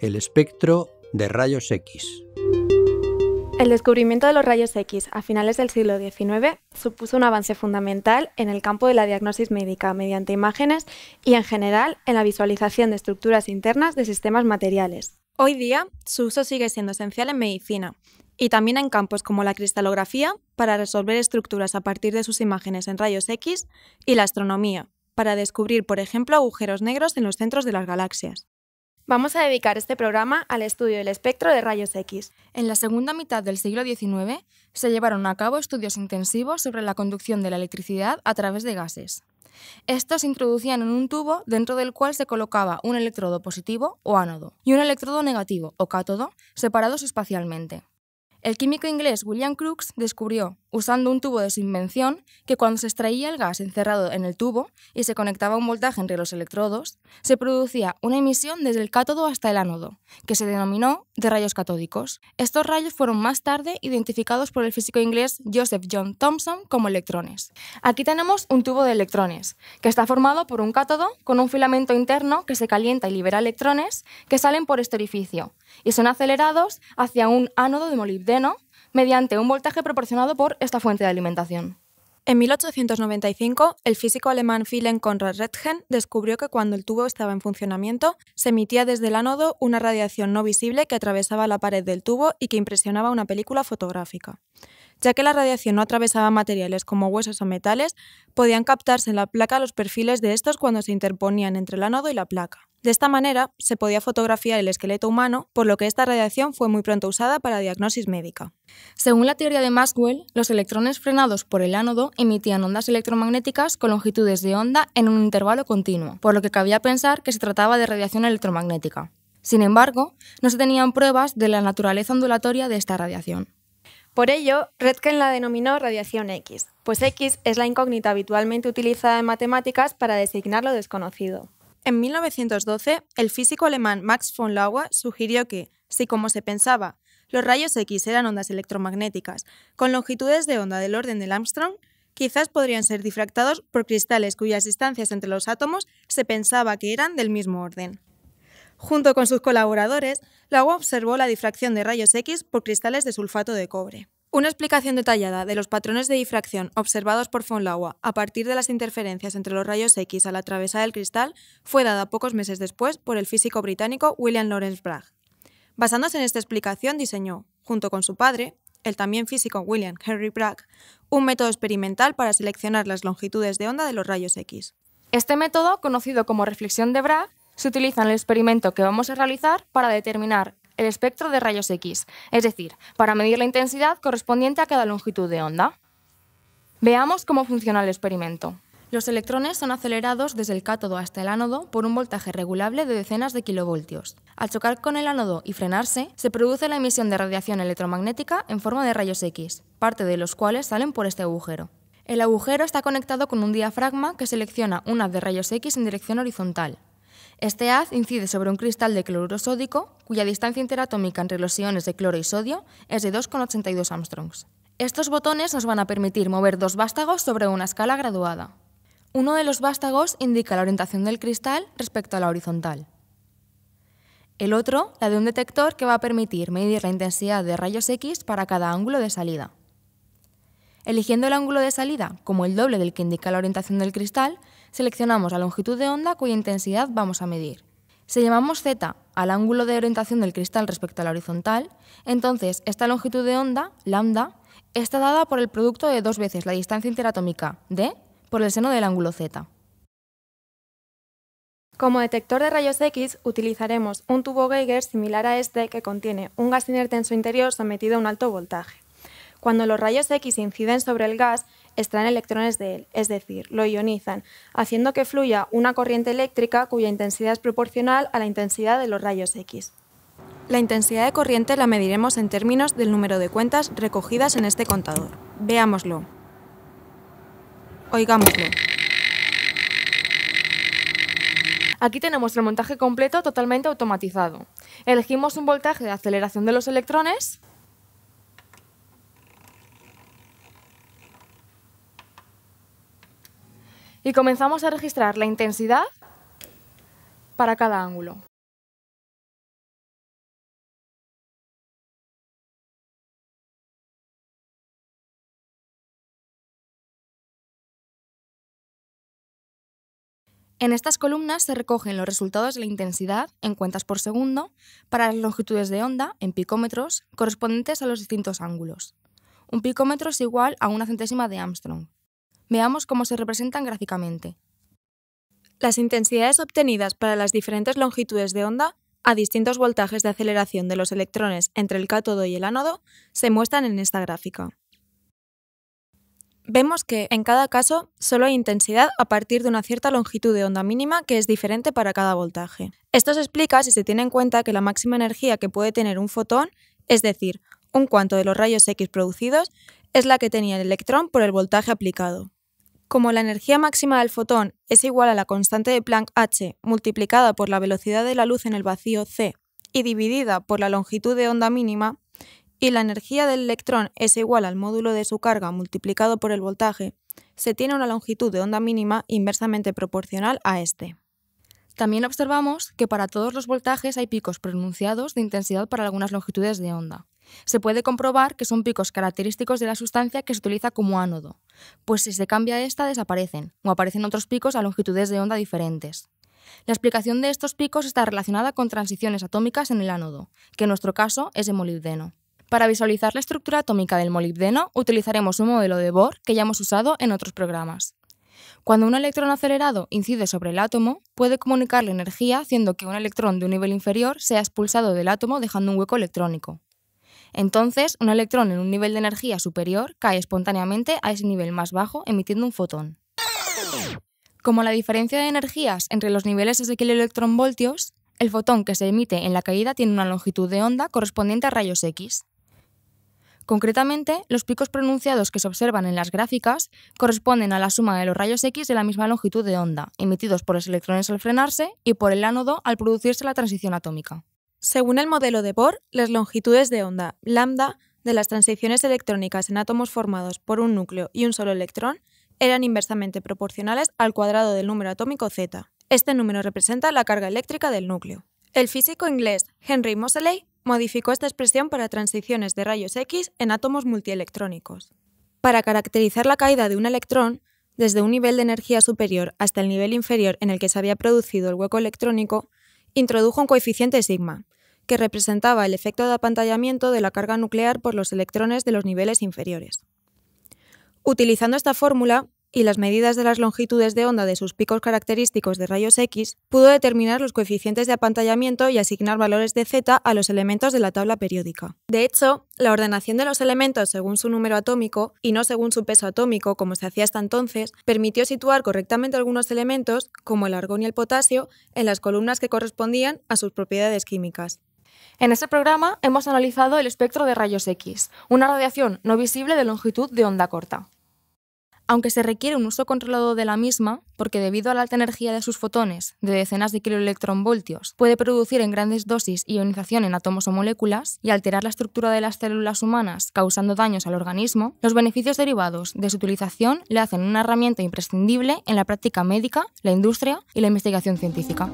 el espectro de rayos X. El descubrimiento de los rayos X a finales del siglo XIX supuso un avance fundamental en el campo de la diagnosis médica mediante imágenes y, en general, en la visualización de estructuras internas de sistemas materiales. Hoy día, su uso sigue siendo esencial en medicina y también en campos como la cristalografía para resolver estructuras a partir de sus imágenes en rayos X y la astronomía para descubrir, por ejemplo, agujeros negros en los centros de las galaxias. Vamos a dedicar este programa al estudio del espectro de rayos X. En la segunda mitad del siglo XIX se llevaron a cabo estudios intensivos sobre la conducción de la electricidad a través de gases. Estos se introducían en un tubo dentro del cual se colocaba un electrodo positivo o ánodo y un electrodo negativo o cátodo separados espacialmente. El químico inglés William Crookes descubrió, usando un tubo de su invención, que cuando se extraía el gas encerrado en el tubo y se conectaba un voltaje entre los electrodos, se producía una emisión desde el cátodo hasta el ánodo, que se denominó de rayos catódicos. Estos rayos fueron más tarde identificados por el físico inglés Joseph John Thomson como electrones. Aquí tenemos un tubo de electrones, que está formado por un cátodo con un filamento interno que se calienta y libera electrones que salen por este orificio y son acelerados hacia un ánodo de molibdeno mediante un voltaje proporcionado por esta fuente de alimentación. En 1895, el físico alemán Philipp Konrad Röntgen descubrió que cuando el tubo estaba en funcionamiento, se emitía desde el ánodo una radiación no visible que atravesaba la pared del tubo y que impresionaba una película fotográfica ya que la radiación no atravesaba materiales como huesos o metales, podían captarse en la placa los perfiles de estos cuando se interponían entre el ánodo y la placa. De esta manera, se podía fotografiar el esqueleto humano, por lo que esta radiación fue muy pronto usada para diagnosis médica. Según la teoría de Maxwell, los electrones frenados por el ánodo emitían ondas electromagnéticas con longitudes de onda en un intervalo continuo, por lo que cabía pensar que se trataba de radiación electromagnética. Sin embargo, no se tenían pruebas de la naturaleza ondulatoria de esta radiación. Por ello, Redken la denominó radiación X, pues X es la incógnita habitualmente utilizada en matemáticas para designar lo desconocido. En 1912, el físico alemán Max von Laue sugirió que, si como se pensaba, los rayos X eran ondas electromagnéticas con longitudes de onda del orden del Armstrong, quizás podrían ser difractados por cristales cuyas distancias entre los átomos se pensaba que eran del mismo orden. Junto con sus colaboradores, la observó la difracción de rayos X por cristales de sulfato de cobre. Una explicación detallada de los patrones de difracción observados por von Laua a partir de las interferencias entre los rayos X a la atravesar del cristal fue dada pocos meses después por el físico británico William Lawrence Bragg. Basándose en esta explicación, diseñó, junto con su padre, el también físico William Henry Bragg, un método experimental para seleccionar las longitudes de onda de los rayos X. Este método, conocido como reflexión de Bragg, se utiliza en el experimento que vamos a realizar para determinar el espectro de rayos X, es decir, para medir la intensidad correspondiente a cada longitud de onda. Veamos cómo funciona el experimento. Los electrones son acelerados desde el cátodo hasta el ánodo por un voltaje regulable de decenas de kilovoltios. Al chocar con el ánodo y frenarse, se produce la emisión de radiación electromagnética en forma de rayos X, parte de los cuales salen por este agujero. El agujero está conectado con un diafragma que selecciona un de rayos X en dirección horizontal. Este haz incide sobre un cristal de cloruro sódico, cuya distancia interatómica entre los iones de cloro y sodio es de 2,82 armstrongs. Estos botones nos van a permitir mover dos vástagos sobre una escala graduada. Uno de los vástagos indica la orientación del cristal respecto a la horizontal. El otro, la de un detector que va a permitir medir la intensidad de rayos X para cada ángulo de salida. Eligiendo el ángulo de salida como el doble del que indica la orientación del cristal, seleccionamos la longitud de onda cuya intensidad vamos a medir. Si llamamos z al ángulo de orientación del cristal respecto a la horizontal, entonces esta longitud de onda, lambda, está dada por el producto de dos veces la distancia interatómica d por el seno del ángulo z. Como detector de rayos X utilizaremos un tubo Geiger similar a este que contiene un gas inerte en su interior sometido a un alto voltaje. Cuando los rayos X inciden sobre el gas, extraen electrones de él, es decir, lo ionizan, haciendo que fluya una corriente eléctrica cuya intensidad es proporcional a la intensidad de los rayos X. La intensidad de corriente la mediremos en términos del número de cuentas recogidas en este contador. Veámoslo. Oigámoslo. Aquí tenemos el montaje completo totalmente automatizado. Elegimos un voltaje de aceleración de los electrones y comenzamos a registrar la intensidad para cada ángulo. En estas columnas se recogen los resultados de la intensidad en cuentas por segundo para las longitudes de onda en picómetros correspondientes a los distintos ángulos. Un picómetro es igual a una centésima de Armstrong, Veamos cómo se representan gráficamente. Las intensidades obtenidas para las diferentes longitudes de onda a distintos voltajes de aceleración de los electrones entre el cátodo y el ánodo se muestran en esta gráfica. Vemos que, en cada caso, solo hay intensidad a partir de una cierta longitud de onda mínima que es diferente para cada voltaje. Esto se explica si se tiene en cuenta que la máxima energía que puede tener un fotón, es decir, un cuanto de los rayos X producidos, es la que tenía el electrón por el voltaje aplicado. Como la energía máxima del fotón es igual a la constante de Planck h multiplicada por la velocidad de la luz en el vacío c y dividida por la longitud de onda mínima, y la energía del electrón es igual al módulo de su carga multiplicado por el voltaje, se tiene una longitud de onda mínima inversamente proporcional a este. También observamos que para todos los voltajes hay picos pronunciados de intensidad para algunas longitudes de onda. Se puede comprobar que son picos característicos de la sustancia que se utiliza como ánodo, pues si se cambia esta desaparecen o aparecen otros picos a longitudes de onda diferentes. La explicación de estos picos está relacionada con transiciones atómicas en el ánodo, que en nuestro caso es el molibdeno. Para visualizar la estructura atómica del molibdeno utilizaremos un modelo de Bohr que ya hemos usado en otros programas. Cuando un electrón acelerado incide sobre el átomo, puede comunicarle energía haciendo que un electrón de un nivel inferior sea expulsado del átomo dejando un hueco electrónico. Entonces, un electrón en un nivel de energía superior cae espontáneamente a ese nivel más bajo emitiendo un fotón. Como la diferencia de energías entre los niveles es de kiloelectronvoltios, el fotón que se emite en la caída tiene una longitud de onda correspondiente a rayos X. Concretamente, los picos pronunciados que se observan en las gráficas corresponden a la suma de los rayos X de la misma longitud de onda, emitidos por los electrones al frenarse y por el ánodo al producirse la transición atómica. Según el modelo de Bohr, las longitudes de onda lambda de las transiciones electrónicas en átomos formados por un núcleo y un solo electrón eran inversamente proporcionales al cuadrado del número atómico z. Este número representa la carga eléctrica del núcleo. El físico inglés Henry Moseley modificó esta expresión para transiciones de rayos X en átomos multielectrónicos. Para caracterizar la caída de un electrón, desde un nivel de energía superior hasta el nivel inferior en el que se había producido el hueco electrónico, introdujo un coeficiente sigma, que representaba el efecto de apantallamiento de la carga nuclear por los electrones de los niveles inferiores. Utilizando esta fórmula, y las medidas de las longitudes de onda de sus picos característicos de rayos X, pudo determinar los coeficientes de apantallamiento y asignar valores de Z a los elementos de la tabla periódica. De hecho, la ordenación de los elementos según su número atómico y no según su peso atómico, como se hacía hasta entonces, permitió situar correctamente algunos elementos, como el argón y el potasio, en las columnas que correspondían a sus propiedades químicas. En este programa hemos analizado el espectro de rayos X, una radiación no visible de longitud de onda corta aunque se requiere un uso controlado de la misma, porque debido a la alta energía de sus fotones, de decenas de kiloelectronvoltios, puede producir en grandes dosis ionización en átomos o moléculas y alterar la estructura de las células humanas, causando daños al organismo, los beneficios derivados de su utilización le hacen una herramienta imprescindible en la práctica médica, la industria y la investigación científica.